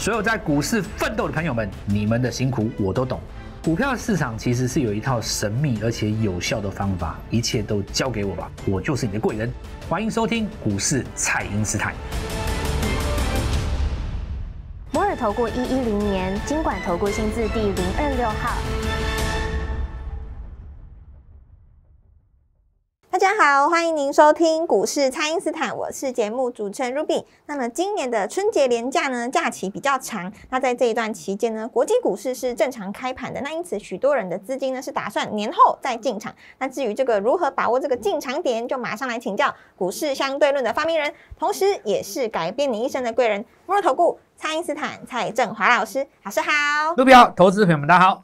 所有在股市奋斗的朋友们，你们的辛苦我都懂。股票市场其实是有一套神秘而且有效的方法，一切都交给我吧，我就是你的贵人。欢迎收听股市蔡英师太。摩尔投过一一零年，金管投过新字第零二六号。大家好，欢迎您收听股市蔡因斯坦，我是节目主持人 Ruby。那么今年的春节连假呢，假期比较长，那在这一段期间呢，国际股市是正常开盘的。那因此，许多人的资金呢是打算年后再进场。那至于这个如何把握这个进场点，就马上来请教股市相对论的发明人，同时也是改变你一生的贵人——摩尔投顾蔡因斯坦蔡振华老师。老师好，Ruby 好，投资朋友们大家好。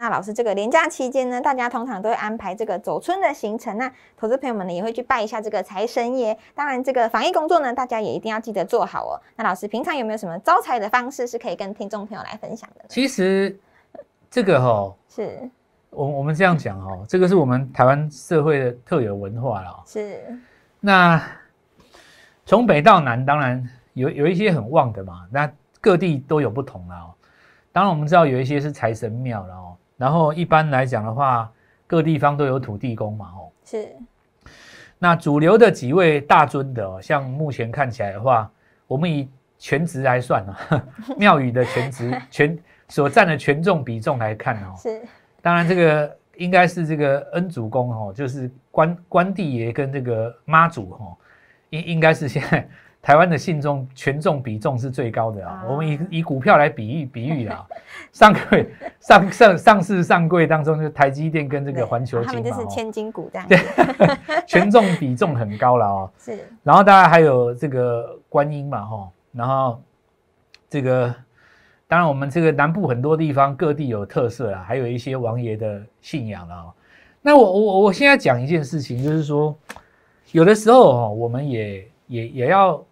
那老师，这个连假期间呢，大家通常都会安排这个走春的行程。那投资朋友们呢，也会去拜一下这个财神爷。当然，这个防疫工作呢，大家也一定要记得做好哦。那老师，平常有没有什么招财的方式是可以跟听众朋友来分享的？其实这个哈，是我我们这样讲哦，这个是我们台湾社会的特有文化了。是那从北到南，当然有有一些很旺的嘛。那各地都有不同了。当然，我们知道有一些是财神庙，然后。然后一般来讲的话，各地方都有土地公嘛，哦，是。那主流的几位大尊的，像目前看起来的话，我们以全职来算啊，庙宇的全职全所占的权重比重来看哦，是。当然这个应该是这个恩主公哦，就是关关帝爷跟这个妈祖哦，应应该是现在。台湾的信众权重比重是最高的啊。我们以以股票来比喻比喻啊，上柜上上上市上柜当中，就台积电跟这个环球金嘛，他们就是千金股的，对，权重比重很高了哦。是，然后当然还有这个观音嘛吼，然后这个当然我们这个南部很多地方各地有特色啊，还有一些王爷的信仰啊。那我我我现在讲一件事情，就是说有的时候哦，我们也也也要。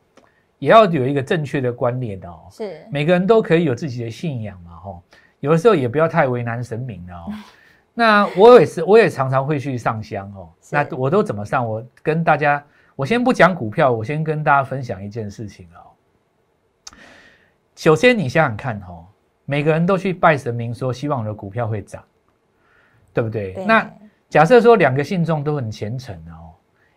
也要有一个正确的观念的哦，是每个人都可以有自己的信仰嘛吼，有的时候也不要太为难神明了哦。那我也是，我也常常会去上香哦。那我都怎么上？我跟大家，我先不讲股票，我先跟大家分享一件事情哦。首先，你想想看哦，每个人都去拜神明，说希望我的股票会涨，对不对？那假设说两个信众都很虔诚哦，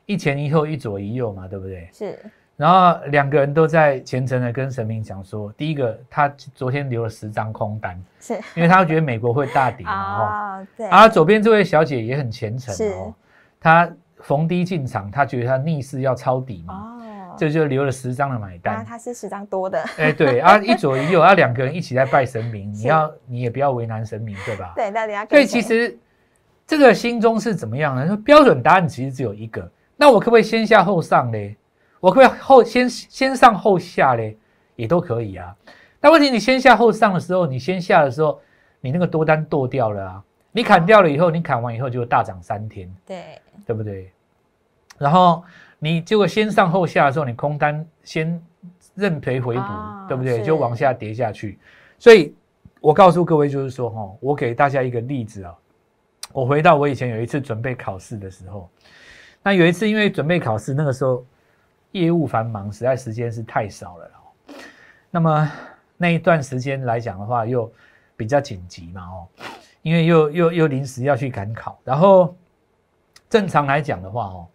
一前一后，一左一右嘛，对不对？是。然后两个人都在虔诚的跟神明讲说，第一个他昨天留了十张空单，是因为他觉得美国会大跌嘛哈。对。啊，左边这位小姐也很虔诚哦，她逢低进场，她觉得她逆势要抄底嘛。哦。这就留了十张的买单。啊，她是十张多的。哎，对。啊，一左一右，啊，两个人一起在拜神明，你要你也不要为难神明，对吧？对，大家。所以其实这个心中是怎么样呢？标准答案其实只有一个，那我可不可以先下后上呢？我可以后先先上后下嘞，也都可以啊。但问题你先下后上的时候，你先下的时候，你那个多单剁掉了啊，你砍掉了以后，你砍完以后就大涨三天，对对不对？然后你结果先上后下的时候，你空单先认赔回补，对不对？就往下跌下去。所以我告诉各位就是说，哈，我给大家一个例子啊。我回到我以前有一次准备考试的时候，那有一次因为准备考试，那个时候。业务繁忙，实在时间是太少了那么那一段时间来讲的话，又比较紧急嘛，哦，因为又又又临时要去赶考。然后正常来讲的话，哦，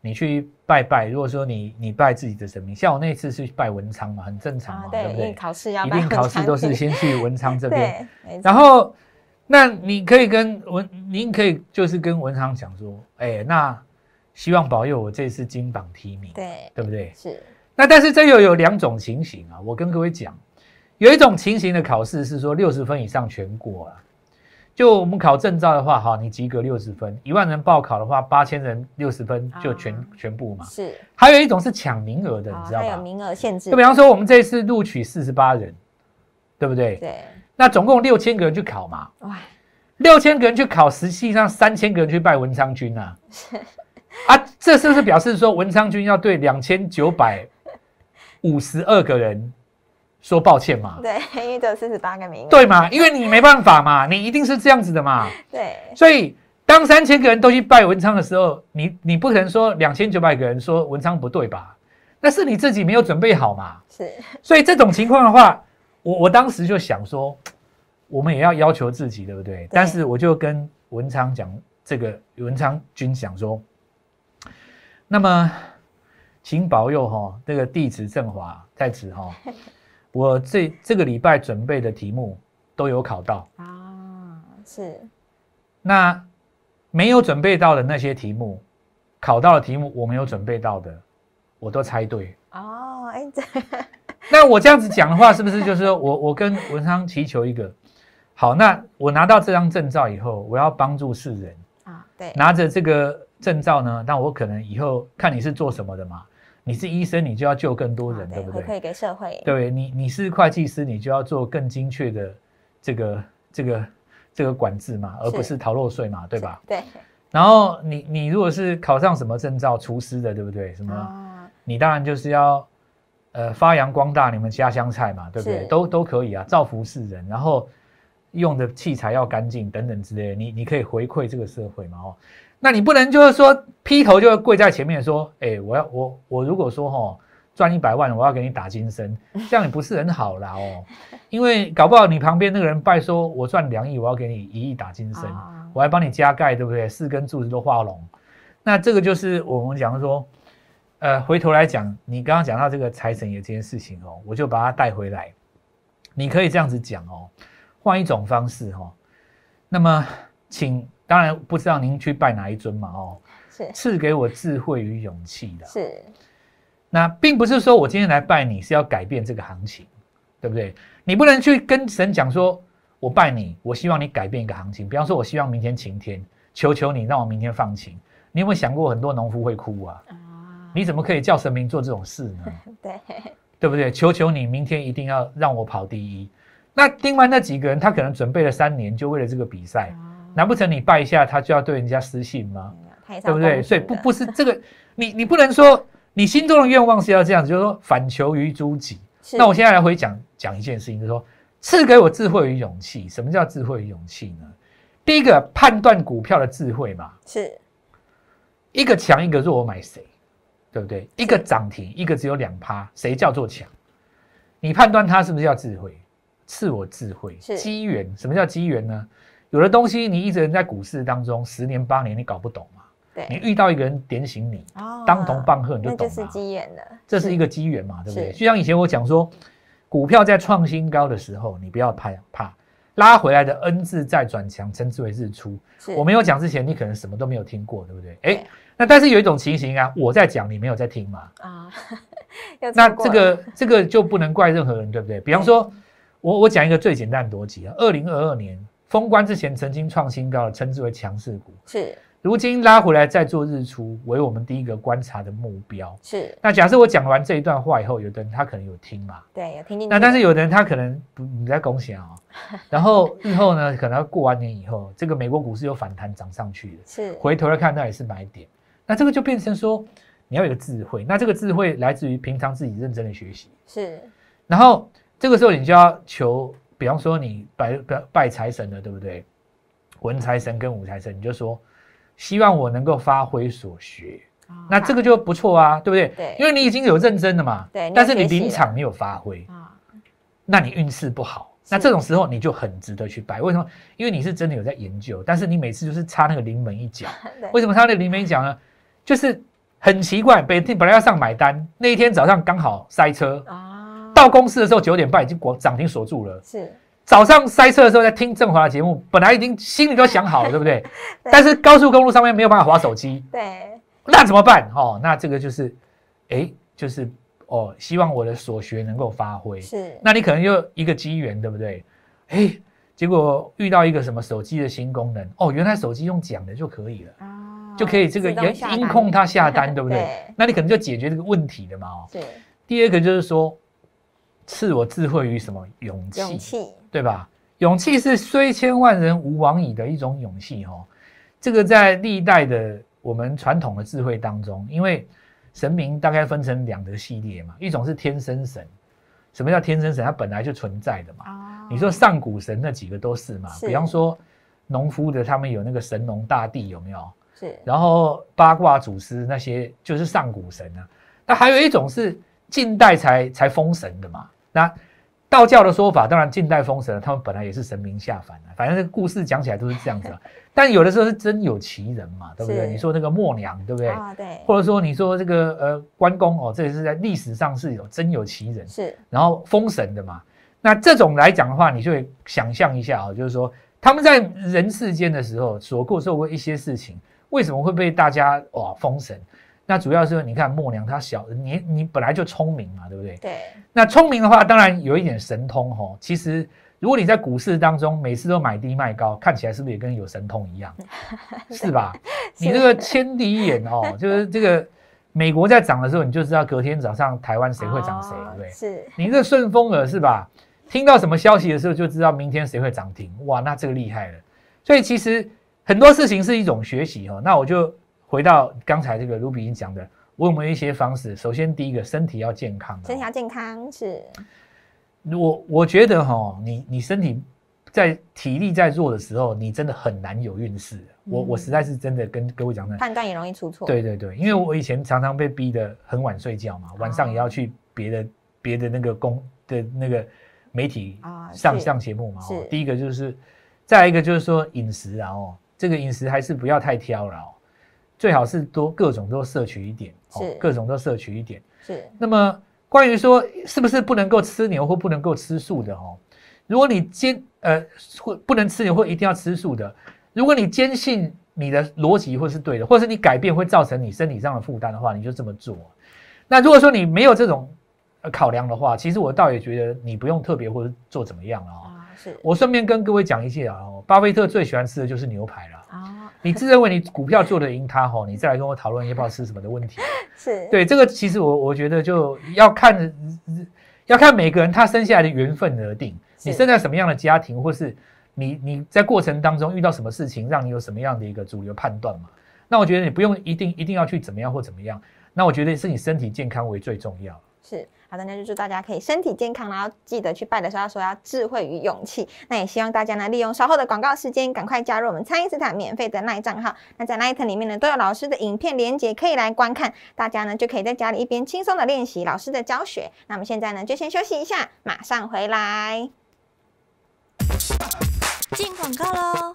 你去拜拜，如果说你你拜自己的神明，像我那次是拜文昌嘛，很正常嘛，对不对？考试要一定考试都是先去文昌这边。然后那你可以跟文，您可以就是跟文昌讲说，哎，那。希望保佑我这次金榜题名。对，对不对？是。那但是这又有两种情形啊，我跟各位讲，有一种情形的考试是说六十分以上全过啊。就我们考证照的话，哈，你及格六十分，一万人报考的话，八千人六十分就全全部嘛。是。还有一种是抢名额的，你知道吧？名额限制。就比方说，我们这次录取四十八人，对不对？对。那总共六千个人去考嘛？哇，六千个人去考，实际上三千个人去拜文昌君啊。啊，这是不是表示说文昌君要对两千九百五十二个人说抱歉嘛？对，为只有四十八个名，对嘛？因为你没办法嘛，你一定是这样子的嘛。对，所以当三千个人都去拜文昌的时候，你你不可能说两千九百个人说文昌不对吧？那是你自己没有准备好嘛。是，所以这种情况的话，我我当时就想说，我们也要要求自己，对不对？但是我就跟文昌讲，这个文昌君讲说。那么，请保佑哈，那个弟子正华在此哈。我这这个礼拜准备的题目都有考到啊，是。那没有准备到的那些题目，考到的题目我没有准备到的，我都猜对哦。哎，那我这样子讲的话，是不是就是我 我跟文昌祈求一个好？那我拿到这张证照以后，我要帮助世人啊，对，拿着这个。证照呢？那我可能以后看你是做什么的嘛？你是医生，你就要救更多人，对不对？回馈给社会。对，你你是会计师，你就要做更精确的这个这个这个管制嘛，而不是逃漏税嘛，对吧？对。然后你你如果是考上什么证照，厨师的，对不对？什么？你当然就是要呃发扬光大你们家乡菜嘛，对不对？都都可以啊，造福世人。然后用的器材要干净等等之类，你你可以回馈这个社会嘛？哦。那你不能就是说劈头就跪在前面说，哎，我要我我如果说哈赚一百万，我要给你打金身，这样也不是很好啦哦，因为搞不好你旁边那个人拜说，我赚两亿，我要给你一亿打金身，我还帮你加盖，对不对？四根柱子都画龙，那这个就是我们讲说，呃，回头来讲，你刚刚讲到这个财神爷这件事情哦，我就把它带回来，你可以这样子讲哦，换一种方式哦，那么请。当然不知道您去拜哪一尊嘛？哦，是赐给我智慧与勇气的。是，那并不是说我今天来拜你是要改变这个行情，对不对？你不能去跟神讲说，我拜你，我希望你改变一个行情。比方说，我希望明天晴天，求求你让我明天放晴。你有没有想过，很多农夫会哭啊？你怎么可以叫神明做这种事呢？对，对不对？求求你明天一定要让我跑第一。那另外那几个人，他可能准备了三年，就为了这个比赛。难不成你一下，他就要对人家私信吗？对不对？所以不不是这个，你你不能说你心中的愿望是要这样子，就是说反求于诸己。那我现在来回讲讲一件事情，就是说赐给我智慧与勇气。什么叫智慧与勇气呢？第一个判断股票的智慧嘛，是一个强一个弱，我买谁？对不对？一个涨停，一个只有两趴，谁叫做强？你判断它是不是叫智慧？赐我智慧，是机缘。什么叫机缘呢？有的东西你一直人在股市当中十年八年你搞不懂嘛？对。你遇到一个人点醒你，当头棒喝，你就懂了。这是机缘的，这是一个机缘嘛？对不对？就像以前我讲说，股票在创新高的时候，你不要怕怕拉回来的 N 字再转强，称之为日出。我没有讲之前，你可能什么都没有听过，对不对？哎，那但是有一种情形啊，我在讲你没有在听嘛？啊，那这个这个就不能怪任何人，对不对？比方说，我我讲一个最简单逻辑啊，二零二二年。封关之前曾经创新高了，称之为强势股。是，如今拉回来再做日出，为我们第一个观察的目标。是。那假设我讲完这一段话以后，有的人他可能有听嘛？对，有听进去。那但是有的人他可能不你在恭喜啊。然后日后呢，可能过完年以后，这个美国股市有反弹涨上去的。是。回头来看，那也是买点。那这个就变成说，你要有个智慧。那这个智慧来自于平常自己认真的学习。是。然后这个时候你就要求。比方说你拜拜财神的，对不对？文财神跟武财神，你就说希望我能够发挥所学，那这个就不错啊，对不对？对，因为你已经有认真的嘛。对。但是你临场没有发挥啊，那你运势不好。那这种时候你就很值得去拜，为什么？因为你是真的有在研究，但是你每次就是插那个临门一脚。为什么插那临门一脚呢？就是很奇怪，本本来要上买单，那一天早上刚好塞车啊。到公司的时候九点半已经广涨停锁住了。是早上塞车的时候在听正华的节目，本来已经心里都想好，了，对不 对？但是高速公路上面没有办法划手机。对，那怎么办？哦，那这个就是，哎，就是哦，希望我的所学能够发挥。是，那你可能就一个机缘，对不对？哎，结果遇到一个什么手机的新功能？哦，原来手机用讲的就可以了啊，就可以这个音音控它下单，对不 对？那你可能就解决这个问题了嘛。对。第二个就是说。赐我智慧于什么勇气？勇气，对吧？勇气是虽千万人吾往矣的一种勇气哦。这个在历代的我们传统的智慧当中，因为神明大概分成两个系列嘛，一种是天生神，什么叫天生神？它本来就存在的嘛。你说上古神那几个都是嘛，比方说农夫的他们有那个神农大帝有没有？是。然后八卦祖师那些就是上古神啊。那还有一种是近代才才封神的嘛。那道教的说法，当然近代封神，了，他们本来也是神明下凡的，反正这个故事讲起来都是这样子。但有的时候是真有其人嘛，对不对？你说那个默娘，对不对？啊，对。或者说你说这个呃关公哦，这也是在历史上是有真有其人，是。然后封神的嘛，那这种来讲的话，你就会想象一下啊，就是说他们在人世间的时候所过受过一些事情，为什么会被大家哦封神？那主要是你看默娘她小，你你本来就聪明嘛，对不对？对。那聪明的话，当然有一点神通吼。其实，如果你在股市当中每次都买低卖高，看起来是不是也跟有神通一样？是吧？你这个千里眼哦，就是这个美国在涨的时候，你就知道隔天早上台湾谁会涨谁，对？是。你这顺风耳是吧？听到什么消息的时候，就知道明天谁会涨停。哇，那这个厉害了。所以其实很多事情是一种学习哈。那我就。回到刚才这个卢比音讲的，我有有一些方式。首先，第一个身体要健康，身体要健康是。我我觉得哈，你你身体在体力在弱的时候，你真的很难有运势。我我实在是真的跟各位讲的，判断也容易出错。对对对，因为我以前常常被逼的很晚睡觉嘛，晚上也要去别的别的那个公的那个媒体啊上上节目嘛。是。第一个就是，再一个就是说饮食啊，哦，这个饮食还是不要太挑了。最好是多各种都摄取一点，是各种都摄取一点，是。那么关于说是不是不能够吃牛或不能够吃素的哦，如果你坚呃会不能吃牛或一定要吃素的，如果你坚信你的逻辑或是对的，或是你改变会造成你身体上的负担的话，你就这么做。那如果说你没有这种考量的话，其实我倒也觉得你不用特别或者做怎么样了啊。是，我顺便跟各位讲一下啊，巴菲特最喜欢吃的就是牛排了。你自认为你股票做得赢他吼，你再来跟我讨论也不知道是什么的问题，是对这个其实我我觉得就要看要看每个人他生下来的缘分而定，你生在什么样的家庭，或是你你在过程当中遇到什么事情，让你有什么样的一个主流判断嘛？那我觉得你不用一定一定要去怎么样或怎么样，那我觉得是你身体健康为最重要。是。好的，那就祝大家可以身体健康，然后记得去拜的时候说要智慧与勇气。那也希望大家呢利用稍后的广告时间，赶快加入我们餐医斯坦免费的那一账号。那在那一层里面呢，都有老师的影片连接可以来观看，大家呢就可以在家里一边轻松的练习老师的教学。那我们现在呢，就先休息一下，马上回来。进广告喽！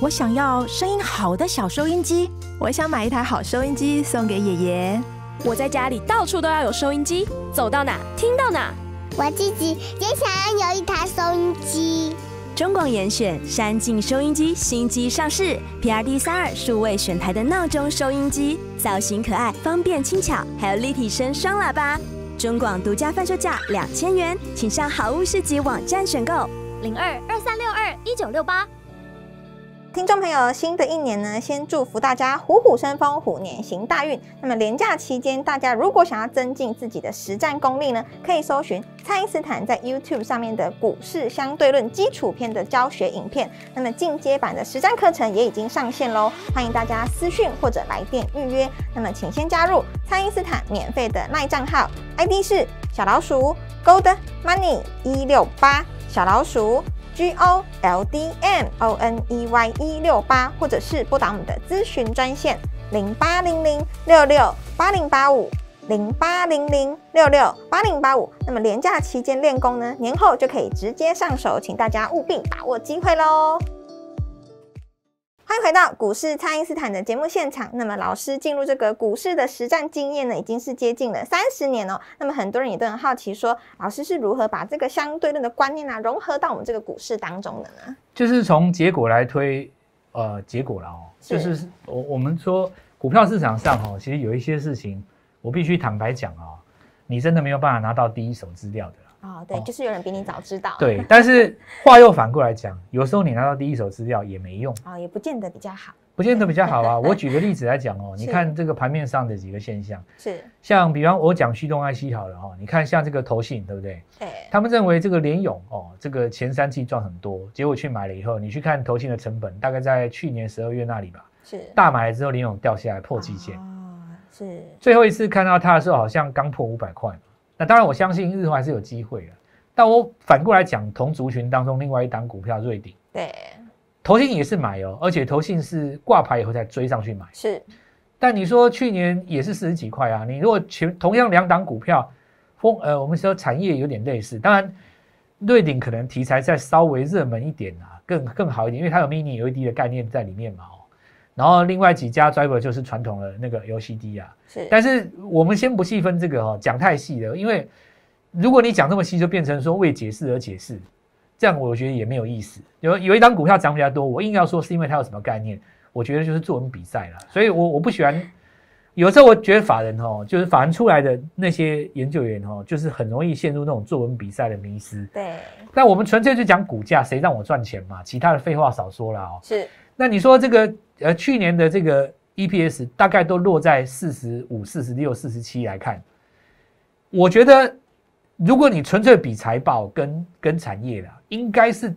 我想要声音好的小收音机，我想买一台好收音机送给爷爷。我在家里到处都要有收音机，走到哪听到哪。我自己也想要有一台收音机。中广严选山境收音机新机上市，P R D 三二数位选台的闹钟收音机，造型可爱，方便轻巧，还有立体声双喇叭。中广独家贩售价两千元，请上好物市集网站选购零二二三六二一九六八。听众朋友，新的一年呢，先祝福大家虎虎生风，虎年行大运。那么连假期间，大家如果想要增进自己的实战功力呢，可以搜寻“爱因斯坦”在 YouTube 上面的股市相对论基础篇的教学影片。那么进阶版的实战课程也已经上线喽，欢迎大家私讯或者来电预约。那么请先加入“爱因斯坦”免费的卖账号，ID 是小老鼠 Gold Money 一六八小老鼠。G O L D M O N E Y 一六八，或者是拨打我们的咨询专线零八零零六六八零八五零八零零六六八零八五。那么廉价期间练功呢，年后就可以直接上手，请大家务必把握机会喽。欢迎回到股市，爱因斯坦的节目现场。那么，老师进入这个股市的实战经验呢，已经是接近了三十年哦。那么，很多人也都很好奇，说老师是如何把这个相对论的观念啊，融合到我们这个股市当中的呢？就是从结果来推，呃，结果了哦。就是我我们说股票市场上哦，其实有一些事情，我必须坦白讲啊，你真的没有办法拿到第一手资料的。啊，对，就是有人比你早知道。对，但是话又反过来讲，有时候你拿到第一手资料也没用啊，也不见得比较好。不见得比较好啊，我举个例子来讲哦，你看这个盘面上的几个现象，是像比方我讲旭东 IC 好了哈，你看像这个投信对不对？对，他们认为这个联勇哦，这个前三季赚很多，结果去买了以后，你去看投信的成本大概在去年十二月那里吧？是大买了之后，联勇掉下来破季线啊，是最后一次看到它的时候，好像刚破五百块。那当然，我相信日后还是有机会的。但我反过来讲，同族群当中另外一档股票瑞鼎，对，投信也是买哦，而且投信是挂牌以后再追上去买。是，但你说去年也是四十几块啊？你如果全同样两档股票，风呃，我们说产业有点类似。当然，瑞鼎可能题材再稍微热门一点啊，更更好一点，因为它有 mini LED 的概念在里面嘛。然后另外几家 driver 就是传统的那个 LCD 啊，是。但是我们先不细分这个哦，讲太细了，因为如果你讲这么细，就变成说为解释而解释，这样我觉得也没有意思。有有一张股票涨比较多，我硬要说是因为它有什么概念，我觉得就是作文比赛了。所以我我不喜欢，有时候我觉得法人哦，就是法人出来的那些研究员哦，就是很容易陷入那种作文比赛的迷失。对。那我们纯粹就讲股价，谁让我赚钱嘛？其他的废话少说了哦。是。那你说这个，呃，去年的这个 EPS 大概都落在四十五、四十六、四十七来看，我觉得如果你纯粹比财报跟跟产业啦，应该是，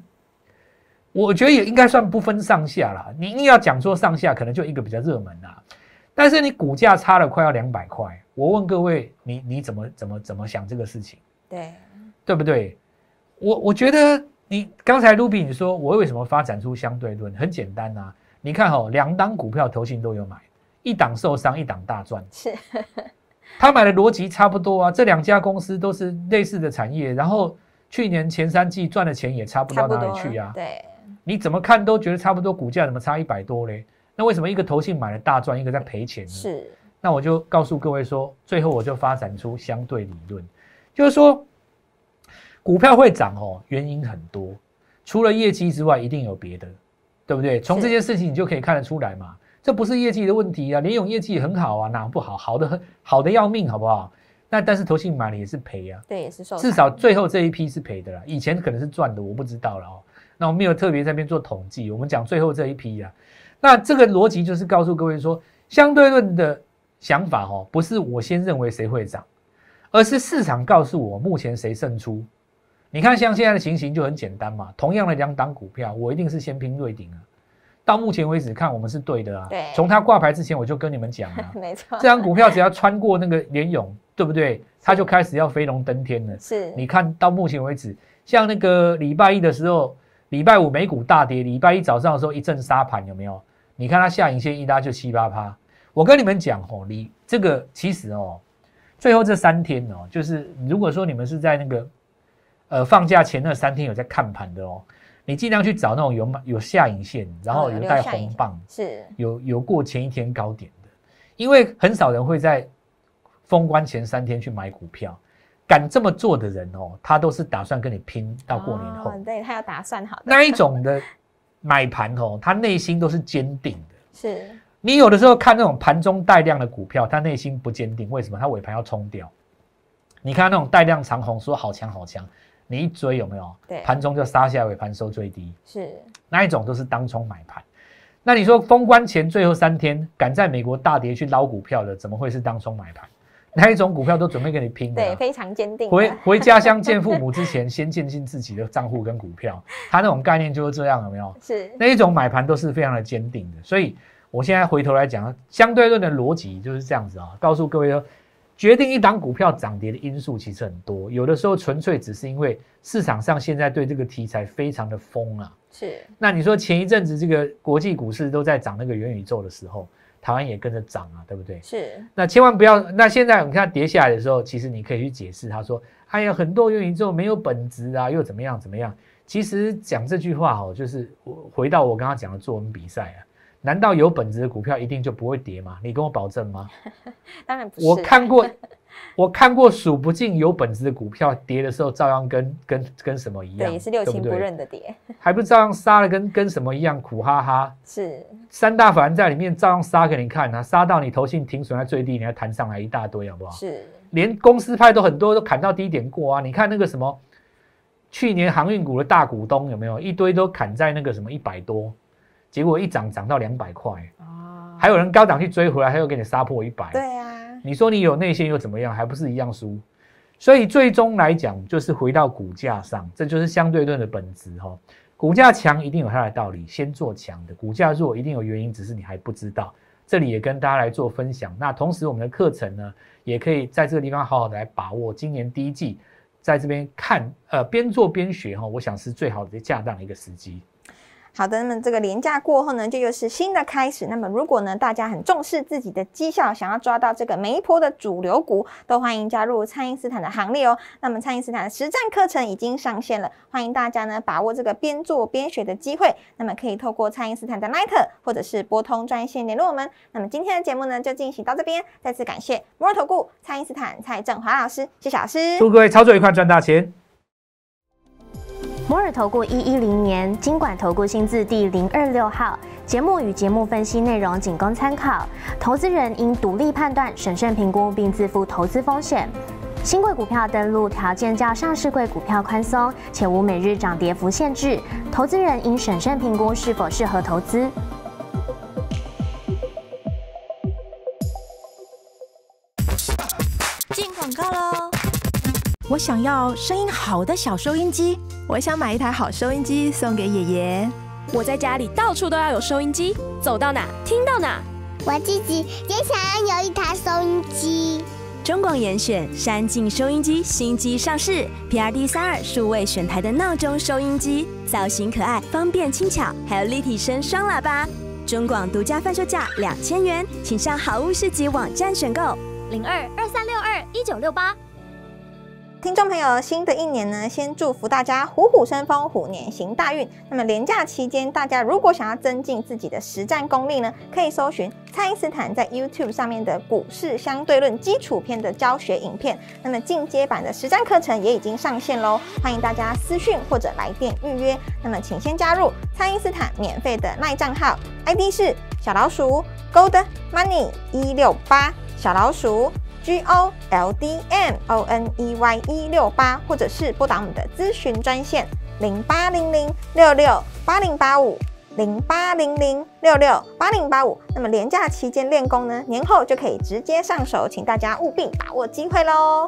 我觉得也应该算不分上下啦，你硬要讲说上下，可能就一个比较热门啦。但是你股价差了快要两百块，我问各位，你你怎么怎么怎么想这个事情？对对不对？我我觉得。你刚才卢比你说我为什么发展出相对论？很简单啊，你看哦，两档股票投信都有买，一档受伤，一档大赚。是，他买的逻辑差不多啊，这两家公司都是类似的产业，然后去年前三季赚的钱也差不到哪里去啊。对，你怎么看都觉得差不多，股价怎么差一百多嘞？那为什么一个投信买了大赚，一个在赔钱呢？是，那我就告诉各位说，最后我就发展出相对理论，就是说。股票会涨哦，原因很多，除了业绩之外，一定有别的，对不对？从这件事情你就可以看得出来嘛，这不是业绩的问题啊，联勇业绩很好啊，哪不好？好的很，好的要命，好不好？那但是投信买了也是赔啊，对，也是少。至少最后这一批是赔的啦，以前可能是赚的，我不知道了哦。那我没有特别在边做统计，我们讲最后这一批啊，那这个逻辑就是告诉各位说，相对论的想法哦，不是我先认为谁会涨，而是市场告诉我目前谁胜出。你看，像现在的情形就很简单嘛。同样的两档股票，我一定是先拼瑞鼎啊。到目前为止看我们是对的啊。对。从它挂牌之前我就跟你们讲了，没错。这张股票只要穿过那个连勇，对不对？它就开始要飞龙登天了。是。你看到目前为止，像那个礼拜一的时候，礼拜五美股大跌，礼拜一早上的时候一阵杀盘，有没有？你看它下影线一拉就七八趴。我跟你们讲哦，你这个其实哦，最后这三天哦，就是如果说你们是在那个。呃，放假前那三天有在看盘的哦，你尽量去找那种有买有下影线，然后有带红棒，是，有有过前一天高点的，因为很少人会在封关前三天去买股票，敢这么做的人哦，他都是打算跟你拼到过年后，对他要打算好的那一种的买盘哦，他内心都是坚定的，是你有的时候看那种盘中带量的股票，他内心不坚定，为什么？他尾盘要冲掉，你看那种带量长红，说好强好强。你一追有没有？对，盘中就杀下尾盘收最低，是那一种都是当冲买盘。那你说封关前最后三天，赶在美国大跌去捞股票的，怎么会是当冲买盘？那一种股票都准备跟你拼的？对，非常坚定。回回家乡见父母之前，先进进自己的账户跟股票，他那种概念就是这样，有没有？是那一种买盘都是非常的坚定的。所以我现在回头来讲相对论的逻辑就是这样子啊，告诉各位。决定一档股票涨跌的因素其实很多，有的时候纯粹只是因为市场上现在对这个题材非常的疯啊。是。那你说前一阵子这个国际股市都在涨那个元宇宙的时候，台湾也跟着涨啊，对不对？是。那千万不要，那现在你看跌下来的时候，其实你可以去解释他说：“哎呀，很多元宇宙没有本质啊，又怎么样怎么样。”其实讲这句话哦，就是我回到我刚刚讲的作文比赛啊。难道有本质的股票一定就不会跌吗？你跟我保证吗？当然不是。我看过，我看过数不尽有本质的股票跌的时候，照样跟跟跟什么一样，对，是六亲不认的跌，还不照样杀的跟跟什么一样苦哈哈？是。三大凡在里面照样杀给你看啊，杀到你头信停损在最低，你要弹上来一大堆好不好？是。连公司派都很多都砍到低点过啊！你看那个什么，去年航运股的大股东有没有一堆都砍在那个什么一百多？结果一涨涨到两百块，哦，还有人高档去追回来，他又给你杀破一百。对呀，你说你有内线又怎么样，还不是一样输？所以最终来讲，就是回到股价上，这就是相对论的本质哈。股价强一定有它的道理，先做强的；股价弱一定有原因，只是你还不知道。这里也跟大家来做分享。那同时我们的课程呢，也可以在这个地方好好的来把握今年第一季，在这边看，呃，边做边学哈，我想是最好的恰当一个时机。好的，那么这个连假过后呢，就又是新的开始。那么如果呢，大家很重视自己的绩效，想要抓到这个每一波的主流股，都欢迎加入蔡英斯坦的行列哦。那么蔡英斯坦的实战课程已经上线了，欢迎大家呢把握这个边做边学的机会。那么可以透过蔡英斯坦的 LINE，或者是拨通专线联络我们。那么今天的节目呢，就进行到这边，再次感谢摩尔投顾蔡英斯坦蔡振华老师谢老师，祝各位操作愉快，赚大钱。摩尔投顾一一零年经管投顾新字第零二六号节目与节目分析内容仅供参考，投资人应独立判断、审慎评估并自负投资风险。新贵股票登录条件较上市贵股票宽松，且无每日涨跌幅限制，投资人应审慎评估是否适合投资。进广告喽。我想要声音好的小收音机。我想买一台好收音机送给爷爷。我在家里到处都要有收音机，走到哪听到哪。我自己也想要有一台收音机。中广严选山境收音机新机上市，P R D 三二数位选台的闹钟收音机，造型可爱，方便轻巧，还有立体声双喇叭。中广独家贩售价两千元，请上好物市集网站选购零二二三六二一九六八。听众朋友，新的一年呢，先祝福大家虎虎生风，虎年行大运。那么连假期间，大家如果想要增进自己的实战功力呢，可以搜寻“爱因斯坦”在 YouTube 上面的股市相对论基础篇的教学影片。那么进阶版的实战课程也已经上线喽，欢迎大家私讯或者来电预约。那么请先加入“爱因斯坦”免费的卖账号，ID 是小老鼠 Gold Money 一六八小老鼠。G O L D M O N E Y 一六八，或者是拨打我们的咨询专线零八零零六六八零八五零八零零六六八零八五。那么廉价期间练功呢，年后就可以直接上手，请大家务必把握机会喽。